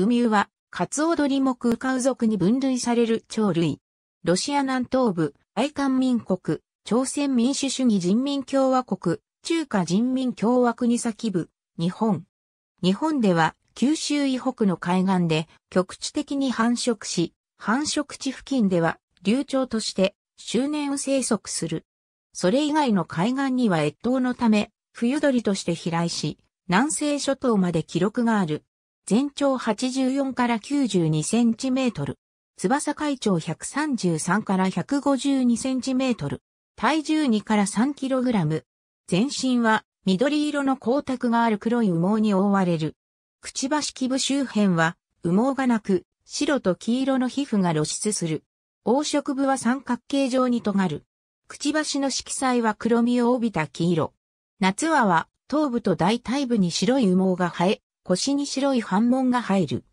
海ウは、カツオドリ目ウカウ族に分類される鳥類。ロシア南東部、愛韓民国、朝鮮民主主義人民共和国、中華人民共和国先部、日本。日本では、九州以北の海岸で局地的に繁殖し、繁殖地付近では流鳥として周年を生息する。それ以外の海岸には越冬のため、冬鳥として飛来し、南西諸島まで記録がある。全長84から92センチメートル。翼海長133から152センチメートル。体重2から3キログラム。全身は緑色の光沢がある黒い羽毛に覆われる。くちばし基部周辺は羽毛がなく、白と黄色の皮膚が露出する。黄色部は三角形状に尖る。くちばしの色彩は黒みを帯びた黄色。夏はは頭部と大体部に白い羽毛が生え、腰に白い斑紋が入る。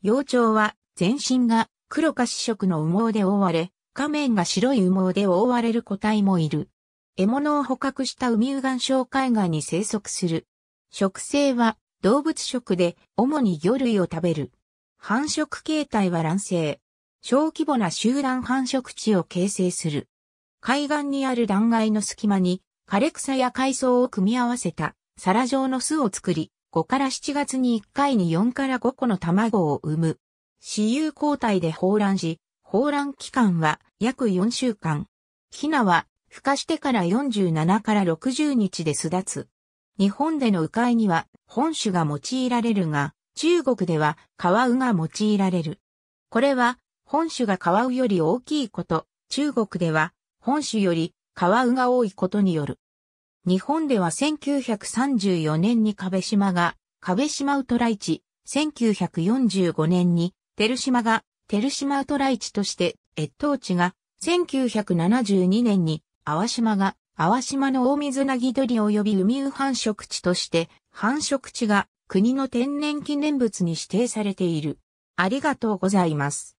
幼鳥は全身が黒か四色の羽毛で覆われ、仮面が白い羽毛で覆われる個体もいる。獲物を捕獲したウミウガン礁海岸に生息する。食性は動物食で主に魚類を食べる。繁殖形態は卵生。小規模な集団繁殖地を形成する。海岸にある断崖の隙間に枯れ草や海藻を組み合わせた皿状の巣を作り、5から7月に1回に4から5個の卵を産む。私有交代で放卵し、放卵期間は約4週間。ヒナは、孵化してから47から60日で巣立つ。日本での迂回には本種が用いられるが、中国ではカワウが用いられる。これは本種がカワウより大きいこと、中国では本種よりカワウが多いことによる。日本では1934年に壁島が壁島ウトライチ、1945年にテル島がテル島ウトライチとして越冬地が、1972年に淡島が淡島の大水なぎ鳥及び海魚繁殖地として繁殖地が国の天然記念物に指定されている。ありがとうございます。